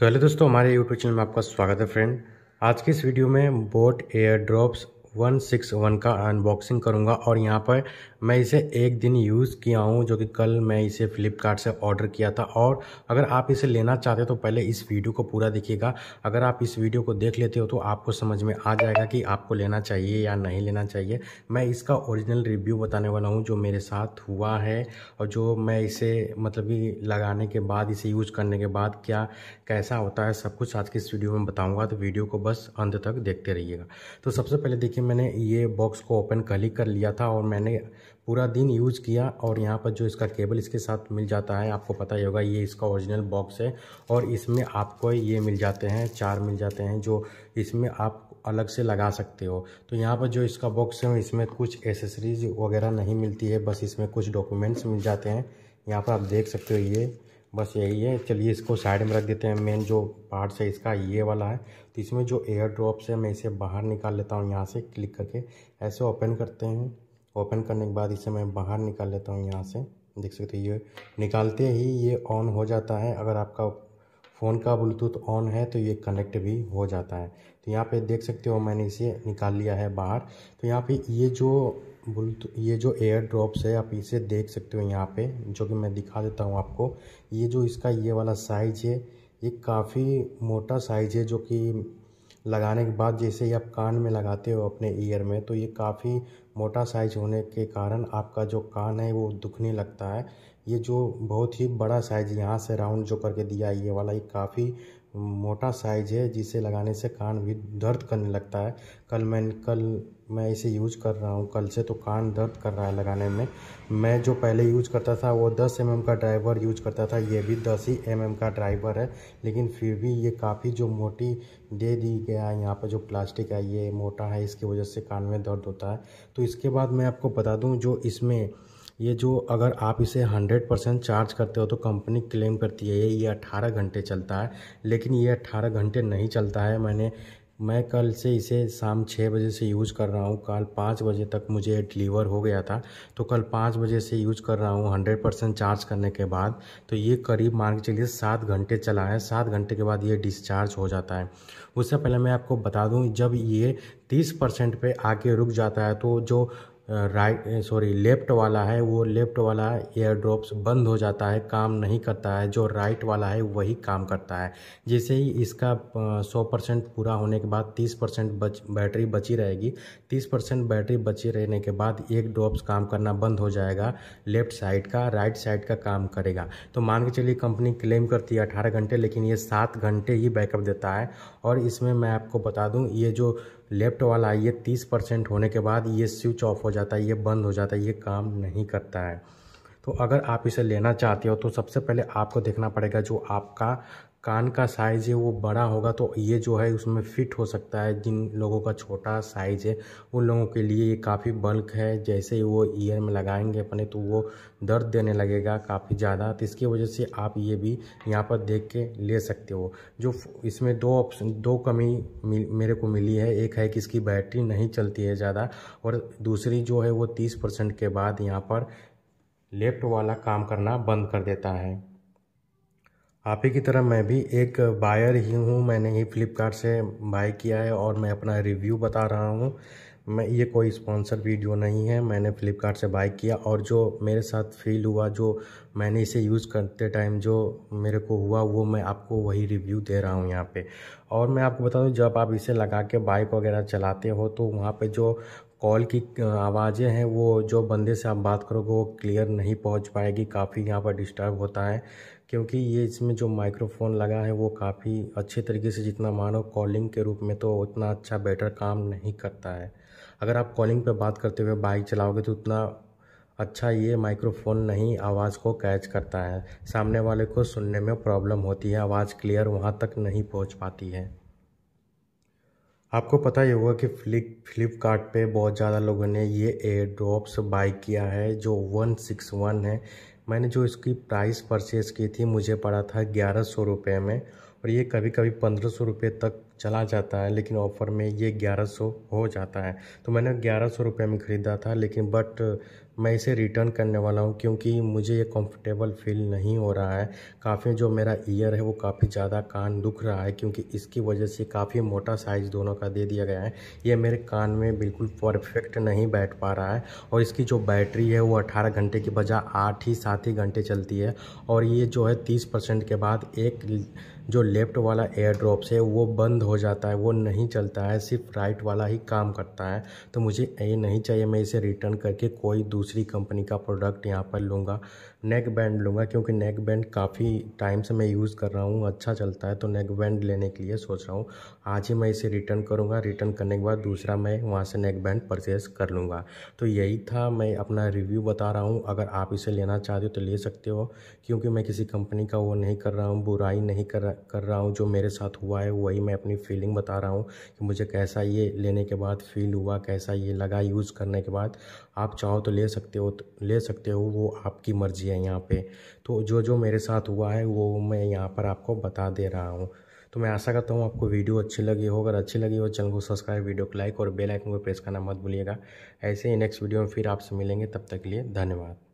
तो हेलो दोस्तों हमारे यूट्यूब चैनल में आपका स्वागत है फ्रेंड आज के इस वीडियो में boat airdopes one six one का अनबॉक्सिंग करूँगा और यहाँ पर मैं इसे एक दिन यूज़ किया हूँ जो कि कल मैं इसे फ़्लिपकार्ट से ऑर्डर किया था और अगर आप इसे लेना चाहते हो तो पहले इस वीडियो को पूरा देखिएगा अगर आप इस वीडियो को देख लेते हो तो आपको समझ में आ जाएगा कि आपको लेना चाहिए या नहीं लेना चाहिए मैं इसका ओरिजिनल रिव्यू बताने वाला हूँ जो मेरे साथ हुआ है और जो मैं इसे मतलब कि लगाने के बाद इसे यूज़ करने के बाद क्या कैसा होता है सब कुछ आज की इस वीडियो में बताऊँगा तो वीडियो को बस अंत तक देखते रहिएगा तो सबसे पहले देखिए मैंने ये बॉक्स को ओपन कल ही कर लिया था और मैंने पूरा दिन यूज़ किया और यहाँ पर जो इसका केबल इसके साथ मिल जाता है आपको पता ही होगा ये इसका ओरिजिनल बॉक्स है और इसमें आपको ये मिल जाते हैं चार मिल जाते हैं जो इसमें आप अलग से लगा सकते हो तो यहाँ पर जो इसका बॉक्स है इसमें कुछ एसेसरीज वगैरह नहीं मिलती है बस इसमें कुछ डॉक्यूमेंट्स मिल जाते हैं यहाँ पर आप देख सकते हो ये बस यही है चलिए इसको साइड में रख देते हैं मेन जो पार्ट है इसका ये वाला है तो इसमें जो एयर ड्रॉप्स है मैं इसे बाहर निकाल लेता हूँ यहाँ से क्लिक करके ऐसे ओपन करते हैं ओपन करने के बाद इसे मैं बाहर निकाल लेता हूँ यहाँ से देख सकते हो ये निकालते ही ये ऑन हो जाता है अगर आपका फ़ोन का ब्लूटूथ ऑन है तो ये कनेक्ट भी हो जाता है तो यहाँ पे देख सकते हो मैंने इसे निकाल लिया है बाहर तो यहाँ पे ये जो ब्लूटूथ ये जो एयर ड्रॉप्स है आप इसे देख सकते हो यहाँ पे जो कि मैं दिखा देता हूँ आपको ये जो इसका ये वाला साइज है ये काफ़ी मोटा साइज है जो कि लगाने के बाद जैसे ही आप कान में लगाते हो अपने ईयर में तो ये काफ़ी मोटा साइज होने के कारण आपका जो कान है वो दुखने लगता है ये जो बहुत ही बड़ा साइज यहाँ से राउंड जो करके दिया है ये वाला ये काफ़ी मोटा साइज है जिसे लगाने से कान भी दर्द करने लगता है कल मैं कल मैं इसे यूज कर रहा हूँ कल से तो कान दर्द कर रहा है लगाने में मैं जो पहले यूज करता था वो 10 एम mm का ड्राइवर यूज करता था ये भी 10 ही एम mm का ड्राइवर है लेकिन फिर भी ये काफ़ी जो मोटी दे दी गया है यहाँ पर जो प्लास्टिक है ये मोटा है इसकी वजह से कान में दर्द होता है तो इसके बाद मैं आपको बता दूँ जो इसमें ये जो अगर आप इसे 100 परसेंट चार्ज करते हो तो कंपनी क्लेम करती है ये 18 घंटे चलता है लेकिन ये 18 घंटे नहीं चलता है मैंने मैं कल से इसे शाम छः बजे से यूज़ कर रहा हूँ कल पाँच बजे तक मुझे डिलीवर हो गया था तो कल पाँच बजे से यूज़ कर रहा हूँ हंड्रेड परसेंट चार्ज करने के बाद तो ये करीब मान के चलिए सात घंटे चला है सात घंटे के बाद ये डिस्चार्ज हो जाता है उससे पहले मैं आपको बता दूँ जब ये तीस परसेंट पर आके रुक जाता है तो जो राइट सॉरी लेफ़्ट वाला है वो लेफ़्ट वाला एयर ड्रॉप्स बंद हो जाता है काम नहीं करता है जो राइट वाला है वही काम करता है जैसे ही इसका सौ परसेंट पूरा होने के बाद तीस परसेंट बच बैटरी बची रहेगी तीस परसेंट बैटरी बची रहने के बाद एक ड्रॉप्स काम करना बंद हो जाएगा लेफ़्ट साइड का राइट साइड का काम करेगा तो मान के चलिए कंपनी क्लेम करती है अठारह घंटे लेकिन ये सात घंटे ही बैकअप देता है और इसमें मैं आपको बता दूँ ये जो लेफ्ट वाला ये तीस परसेंट होने के बाद ये स्विच ऑफ हो जाता है ये बंद हो जाता है ये काम नहीं करता है तो अगर आप इसे लेना चाहते हो तो सबसे पहले आपको देखना पड़ेगा जो आपका कान का साइज़ है वो बड़ा होगा तो ये जो है उसमें फिट हो सकता है जिन लोगों का छोटा साइज़ है उन लोगों के लिए ये काफ़ी बल्क है जैसे ही वो ईयर में लगाएंगे अपने तो वो दर्द देने लगेगा काफ़ी ज़्यादा तो इसकी वजह से आप ये भी यहाँ पर देख के ले सकते हो जो इसमें दो ऑप्शन दो कमी मेरे को मिली है एक है कि इसकी बैटरी नहीं चलती है ज़्यादा और दूसरी जो है वो तीस के बाद यहाँ पर लेफ्ट वाला काम करना बंद कर देता है आप ही की तरह मैं भी एक बायर ही हूँ मैंने ही फ्लिपकार्ट से बाय किया है और मैं अपना रिव्यू बता रहा हूँ मैं ये कोई स्पॉन्सर वीडियो नहीं है मैंने फ़्लिपकार्ट से बाय किया और जो मेरे साथ फील हुआ जो मैंने इसे यूज़ करते टाइम जो मेरे को हुआ वो मैं आपको वही रिव्यू दे रहा हूँ यहाँ पे और मैं आपको बता दूँ जब आप इसे लगा के बाइक वगैरह चलाते हो तो वहाँ पे जो कॉल की आवाज़ें हैं वो जो बंदे से आप बात करोगे वो क्लियर नहीं पहुँच पाएगी काफ़ी यहाँ पर डिस्टर्ब होता है क्योंकि ये इसमें जो माइक्रोफोन लगा है वो काफ़ी अच्छे तरीके से जितना मानो कॉलिंग के रूप में तो उतना अच्छा बेटर काम नहीं करता है अगर आप कॉलिंग पे बात करते हुए बाइक चलाओगे तो उतना अच्छा ये माइक्रोफोन नहीं आवाज़ को कैच करता है सामने वाले को सुनने में प्रॉब्लम होती है आवाज़ क्लियर वहाँ तक नहीं पहुँच पाती है आपको पता ही होगा कि फ्लिक फ्लिपकार्ट बहुत ज़्यादा लोगों ने ये एयर ड्रॉप्स बाई किया है जो वन सिक्स वन है मैंने जो इसकी प्राइस परचेज़ की थी मुझे पड़ा था ग्यारह सौ रुपये में और ये कभी कभी पंद्रह सौ रुपये तक चला जाता है लेकिन ऑफ़र में ये ग्यारह सौ हो जाता है तो मैंने ग्यारह सौ रुपये में ख़रीदा था लेकिन बट मैं इसे रिटर्न करने वाला हूँ क्योंकि मुझे ये कंफर्टेबल फील नहीं हो रहा है काफ़ी जो मेरा ईयर है वो काफ़ी ज़्यादा कान दुख रहा है क्योंकि इसकी वजह से काफ़ी मोटा साइज़ दोनों का दे दिया गया है ये मेरे कान में बिल्कुल परफेक्ट नहीं बैठ पा रहा है और इसकी जो बैटरी है वो अठारह घंटे की बजाय आठ ही सात ही घंटे चलती है और ये जो है तीस परसेंट के बाद एक जो लेफ़्ट वाला एयर ड्रॉप्स है वो बंद हो जाता है वो नहीं चलता है सिर्फ राइट वाला ही काम करता है तो मुझे ये नहीं चाहिए मैं इसे रिटर्न करके कोई दूसरी कंपनी का प्रोडक्ट यहाँ पर लूँगा नेक बैंड लूँगा क्योंकि नेक बैंड काफ़ी टाइम से मैं यूज़ कर रहा हूँ अच्छा चलता है तो नेक बैंड लेने के लिए सोच रहा हूँ आज ही मैं इसे रिटर्न करूँगा रिटर्न करने के बाद दूसरा मैं वहाँ से नेक बैंड परचेज कर लूँगा तो यही था मैं अपना रिव्यू बता रहा हूँ अगर आप इसे लेना चाहते हो तो ले सकते हो क्योंकि मैं किसी कंपनी का वो नहीं कर रहा हूँ बुराई नहीं कर कर रहा हूँ जो मेरे साथ हुआ है वही मैं अपनी फीलिंग बता रहा हूँ कि मुझे कैसा ये लेने के बाद फील हुआ कैसा ये लगा यूज़ करने के बाद आप चाहो तो ले सकते हो तो ले सकते हो वो आपकी मर्ज़ी है यहाँ पे तो जो जो मेरे साथ हुआ है वो मैं यहाँ पर आपको बता दे रहा हूँ तो मैं आशा करता हूँ आपको वीडियो अच्छी लगी हो अगर अच्छी लगी हो चैनल को सब्सक्राइब वीडियो को लाइक और बेलाइकन को प्रेस करना मत भूलिएगा ऐसे ही नेक्स्ट वीडियो में फिर आपसे मिलेंगे तब तक के लिए धन्यवाद